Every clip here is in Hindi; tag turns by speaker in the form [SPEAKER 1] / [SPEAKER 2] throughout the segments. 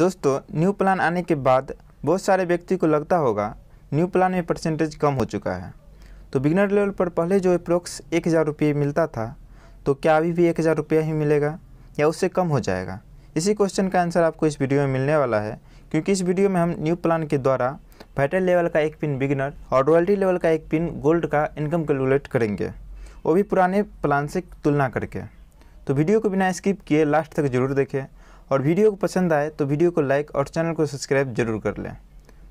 [SPEAKER 1] दोस्तों न्यू प्लान आने के बाद बहुत सारे व्यक्ति को लगता होगा न्यू प्लान में परसेंटेज कम हो चुका है तो बिगनर लेवल पर पहले जो अप्रोक्स एक हज़ार रुपये मिलता था तो क्या अभी भी एक हज़ार रुपया ही मिलेगा या उससे कम हो जाएगा इसी क्वेश्चन का आंसर आपको इस वीडियो में मिलने वाला है क्योंकि इस वीडियो में हम न्यू प्लान के द्वारा फैटल लेवल का एक पिन बिगनर और रॉयल्टी लेवल का एक पिन गोल्ड का इनकम कैलकुलेट करेंगे वो भी पुराने प्लान से तुलना करके तो वीडियो को बिना स्किप किए लास्ट तक जरूर देखें और वीडियो को पसंद आए तो वीडियो को लाइक और चैनल को सब्सक्राइब जरूर कर लें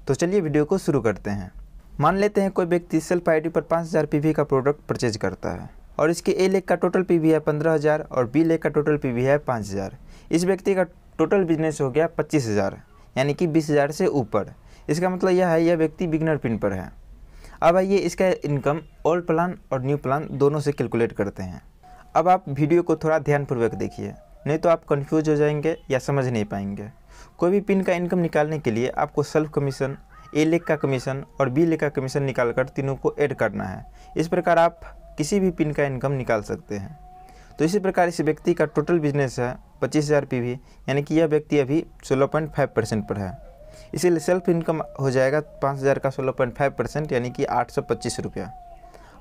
[SPEAKER 1] तो चलिए वीडियो को शुरू करते हैं मान लेते हैं कोई व्यक्ति सेल्फ आई पर पाँच हज़ार का प्रोडक्ट परचेज करता है और इसके ए लेक का टोटल पी है पंद्रह हज़ार और बी लेक का टोटल पी है पाँच हज़ार इस व्यक्ति का टोटल बिजनेस हो गया पच्चीस हज़ार यानी कि बीस हज़ार से ऊपर इसका मतलब यह है यह व्यक्ति बिगनर पिन पर है अब आइए इसका इनकम ओल्ड प्लान और न्यू प्लान दोनों से कैलकुलेट करते हैं अब आप वीडियो को थोड़ा ध्यानपूर्वक देखिए नहीं तो आप कंफ्यूज हो जाएंगे या समझ नहीं पाएंगे कोई भी पिन का इनकम निकालने के लिए आपको सेल्फ कमीशन ए लेख का कमीशन और बी लेख का कमीशन निकाल कर तीनों को ऐड करना है इस प्रकार आप किसी भी पिन का इनकम निकाल सकते हैं तो इसी प्रकार इस व्यक्ति का टोटल बिजनेस है पच्चीस हज़ार पी भी यानी कि यह व्यक्ति अभी सोलह पॉइंट फाइव परसेंट पर है इसीलिए सेल्फ इनकम हो जाएगा पाँच हज़ार का सोलह पॉइंट फाइव परसेंट यानी कि आठ सौ पच्चीस रुपया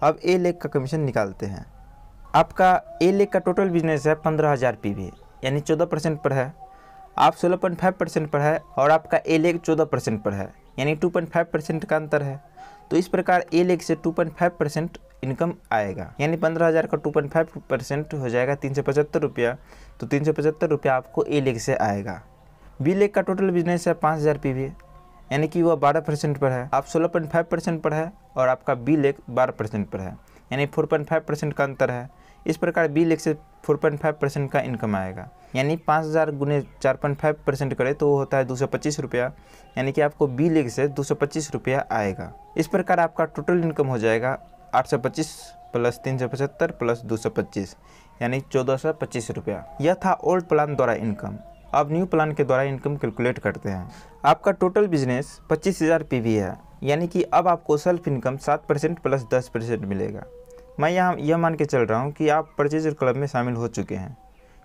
[SPEAKER 1] अब ए लेख का कमीशन निकालते हैं आपका ए लेग का टोटल बिजनेस है पंद्रह हज़ार पी यानी चौदह परसेंट पर है आप सोलह पॉइंट फाइव परसेंट पर है और आपका ए लेग चौदह परसेंट पर है यानी टू पॉइंट फाइव परसेंट का अंतर है तो इस प्रकार ए लेग से two point five percent income आएगा यानी पंद्रह हज़ार का टू पॉइंट फाइव परसेंट हो जाएगा तीन सौ पचहत्तर रुपया तो तीन सौ पचहत्तर रुपया आपको ए लेग से आएगा बी लेग का टोटल बिजनेस है पाँच हज़ार पी यानी कि वह बारह परसेंट पर है आप सोलह पॉइंट फाइव परसेंट पर है और आपका बी लेग बारह परसेंट पर है यानी फोर पॉइंट फाइव परसेंट का अंतर है इस प्रकार बी लेख से 4.5 परसेंट का इनकम आएगा यानी पाँच हज़ार गुने चार पॉइंट फाइव परसेंट करें तो वो होता है दो सौ पच्चीस रुपया यानी कि आपको बी लेग से दो सौ पच्चीस रुपया आएगा इस प्रकार आपका टोटल इनकम हो जाएगा आठ सौ पच्चीस प्लस तीन सौ पचहत्तर प्लस दो सौ पच्चीस यानी चौदह सौ पच्चीस रुपया यह था ओल्ड प्लान द्वारा इनकम अब न्यू प्लान के द्वारा इनकम कैलकुलेट करते हैं आपका टोटल बिजनेस पच्चीस हज़ार पी है यानी कि अब आपको सेल्फ इनकम सात परसेंट प्लस दस परसेंट मिलेगा मैं यहाँ यह मान के चल रहा हूँ कि आप परचेजर क्लब में शामिल हो चुके हैं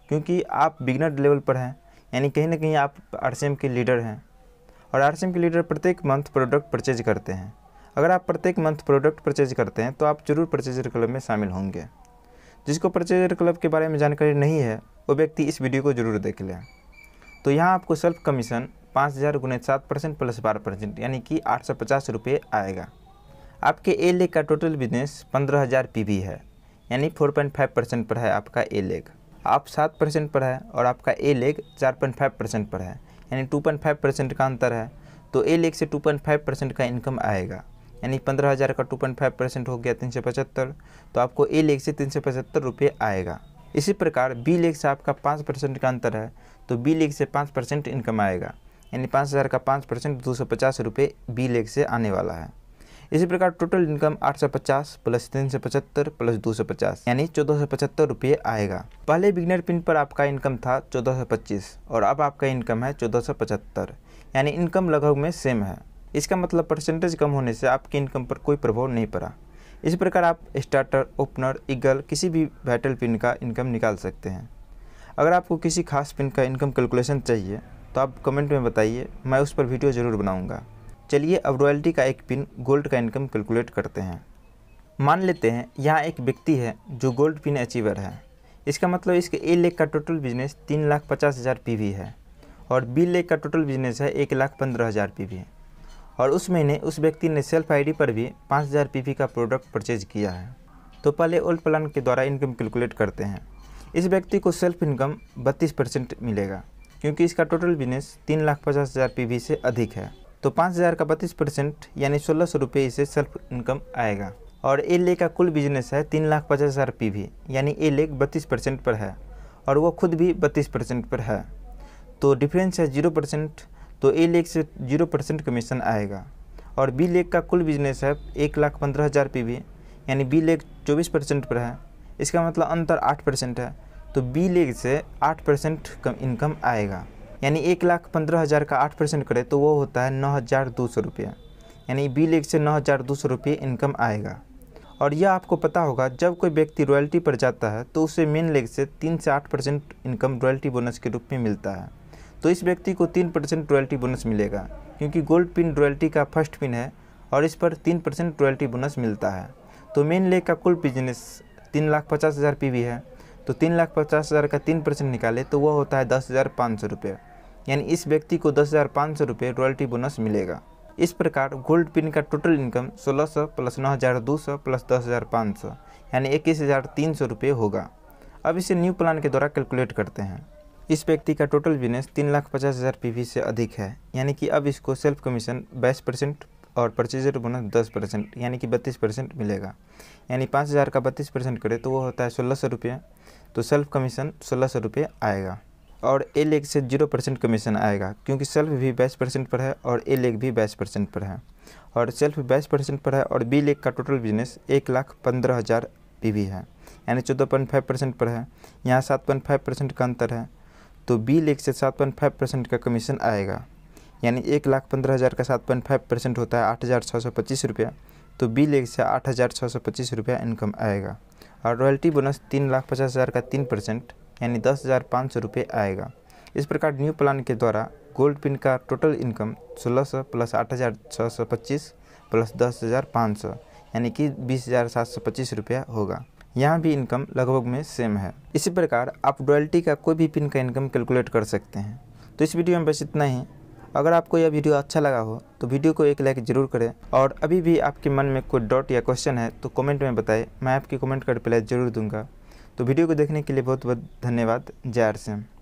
[SPEAKER 1] क्योंकि आप बिगनर लेवल पर हैं यानी कहीं ना कहीं आप आर के लीडर हैं और आर के लीडर प्रत्येक मंथ प्रोडक्ट परचेज करते हैं अगर आप प्रत्येक मंथ प्रोडक्ट परचेज करते हैं तो आप जरूर परचेजर क्लब में शामिल होंगे जिसको परचेजर क्लब के बारे में जानकारी नहीं है वो व्यक्ति इस वीडियो को जरूर देख लें तो यहाँ आपको सेल्फ कमीशन पाँच हज़ार गुने सात परसेंट प्लस बारह परसेंट यानी कि आठ सौ पचास रुपये आएगा आपके ए लेग का टोटल बिजनेस पंद्रह हज़ार पी है यानी फोर पॉइंट फाइव परसेंट पर है आपका ए लेग आप सात परसेंट पर है और आपका ए लेग चार पॉइंट फाइव परसेंट पर है यानी टू पॉइंट फाइव परसेंट का अंतर है तो ए लेग से टू पॉइंट फाइव परसेंट का इनकम आएगा यानी पंद्रह हज़ार का टू पॉइंट फाइव परसेंट हो गया तीन सौ पचहत्तर तो आपको ए लेग से तीन सौ पचहत्तर रुपये आएगा इसी प्रकार बी लेग से आपका पाँच परसेंट का अंतर है तो बी लेग से पाँच परसेंट इनकम आएगा यानी पाँच हज़ार का पाँच परसेंट दो सौ पचास रुपये बी लेग से आने वाला है इसी प्रकार टोटल इनकम आठ सौ पचास प्लस तीन सौ पचहत्तर प्लस दो सौ पचास यानी चौदह सौ पचहत्तर रुपये आएगा पहले बिगनर पिन पर आपका इनकम था चौदह सौ पच्चीस और अब आपका इनकम है चौदह सौ पचहत्तर यानी इनकम लगभग में सेम है इसका मतलब परसेंटेज कम होने से आपकी इनकम पर कोई प्रभाव नहीं पड़ा इस प्रकार आप स्टार्टर ओपनर ईगल किसी भी बैटल पिन का इनकम निकाल सकते हैं अगर आपको किसी खास पिन का इनकम कैलकुलेशन चाहिए तो आप कमेंट में बताइए मैं उस पर वीडियो ज़रूर बनाऊँगा चलिए अब रॉयल्टी का एक पिन गोल्ड का इनकम कैलकुलेट करते हैं मान लेते हैं यहाँ एक व्यक्ति है जो गोल्ड पिन अचीवर है इसका मतलब इसके ए लेक का टोटल बिजनेस तीन लाख पचास हज़ार पी है और बी लेक का टोटल बिजनेस है एक लाख पंद्रह हज़ार पी और उस महीने उस व्यक्ति ने सेल्फ आईडी पर भी पाँच हज़ार पी का प्रोडक्ट परचेज किया है तो पहले ओल्ड प्लान के द्वारा इनकम कैलकुलेट करते हैं इस व्यक्ति को सेल्फ इनकम बत्तीस परसेंट मिलेगा क्योंकि इसका टोटल बिजनेस तीन लाख पचास हज़ार पी से अधिक है तो पाँच हज़ार का बत्तीस परसेंट यानी सोलह सौ रुपये इसे सेल्फ इनकम आएगा और ए ले का कुल बिजनेस है तीन लाख पचास हज़ार पी भी यानी ए लेक बत्तीस परसेंट पर है और वो खुद भी बत्तीस परसेंट पर है तो डिफरेंस है जीरो परसेंट तो ए लेक से जीरो परसेंट कमीशन आएगा और बी लेक का कुल बिजनेस है एक लाख पंद्रह हज़ार पी भी यानी बी लेक चौबीस परसेंट पर है इसका मतलब अंतर आठ परसेंट है तो बी लेक से आठ परसेंट इनकम आएगा यानी एक लाख पंद्रह हज़ार का आठ परसेंट करें तो वो होता है नौ हज़ार दो सौ रुपये यानी बी लेग से नौ हज़ार दो सौ रुपये इनकम आएगा और यह आपको पता होगा जब कोई व्यक्ति रॉयल्टी पर जाता है तो उसे मेन लेग से तीन से आठ परसेंट इनकम रॉयल्टी बोनस के रूप में मिलता है तो इस व्यक्ति को तीन परसेंट रॉयल्टी बोनस मिलेगा क्योंकि गोल्ड पिन रॉयल्टी का फर्स्ट पिन है और इस पर तीन परसेंट रॉयल्टी बोनस मिलता है तो मेन लेग का कुल बिजनेस तीन लाख पचास हज़ार पी है तो तीन लाख पचास हज़ार का तीन परसेंट निकाले तो वह होता है दस हज़ार पाँच सौ रुपये यानी इस व्यक्ति को दस हज़ार पाँच सौ रुपये रॉयल्टी बोनस मिलेगा इस प्रकार गोल्ड पिन का टोटल इनकम सोलह सौ प्लस नौ हज़ार दो सौ प्लस दस हज़ार पाँच सौ यानी इक्कीस हज़ार तीन सौ रुपये होगा अब इसे न्यू प्लान के द्वारा कैलकुलेट करते हैं इस व्यक्ति का टोटल बिजनेस तीन लाख पचास हज़ार पी से अधिक है यानी कि अब इसको सेल्फ कमीशन बाईस परसेंट और परचेज बोनस दस परसेंट यानी कि बत्तीस परसेंट मिलेगा यानी पाँच हज़ार का बत्तीस परसेंट करें तो वो होता है सोलह सौ रुपये तो सेल्फ कमीशन सोलह सौ रुपये आएगा और ए लेग e से जीरो परसेंट कमीशन आएगा क्योंकि सेल्फ भी बाईस परसेंट पर है और ए लेग e भी बाईस परसेंट पर है और सेल्फ बाईस परसेंट पर है और बी लेग e का टोटल बिजनेस एक लाख पंद्रह हज़ार पी वी है यानी चौदह पॉइंट फाइव परसेंट पर है यहाँ सात पॉइंट फाइव परसेंट का अंतर है तो बी लेग से सात पॉइंट फाइव परसेंट का कमीशन आएगा यानी एक लाख पंद्रह हज़ार का सात पॉइंट फाइव परसेंट होता है आठ हज़ार छः सौ पच्चीस रुपया तो बी लेग से आठ हज़ार छः सौ पच्चीस रुपया इनकम आएगा और रॉयल्टी बोनस तीन लाख पचास हज़ार का तीन परसेंट यानी दस हज़ार पाँच सौ रुपये आएगा इस प्रकार न्यू प्लान के द्वारा गोल्ड पिन का टोटल इनकम सोलह सौ प्लस आठ हज़ार छः सौ पच्चीस प्लस दस हज़ार पाँच सौ यानी कि बीस हज़ार सात सौ पच्चीस रुपया होगा यहाँ भी इनकम लगभग में सेम है इसी प्रकार आप रॉयल्टी का कोई भी पिन का इनकम कैलकुलेट कर सकते हैं तो इस वीडियो में बस इतना ही अगर आपको यह वीडियो अच्छा लगा हो तो वीडियो को एक लाइक जरूर करें और अभी भी आपके मन में कोई डाउट या क्वेश्चन है तो कमेंट में बताएं मैं आपकी कमेंट का रिप्लाई जरूर दूंगा तो वीडियो को देखने के लिए बहुत बहुत धन्यवाद जय आर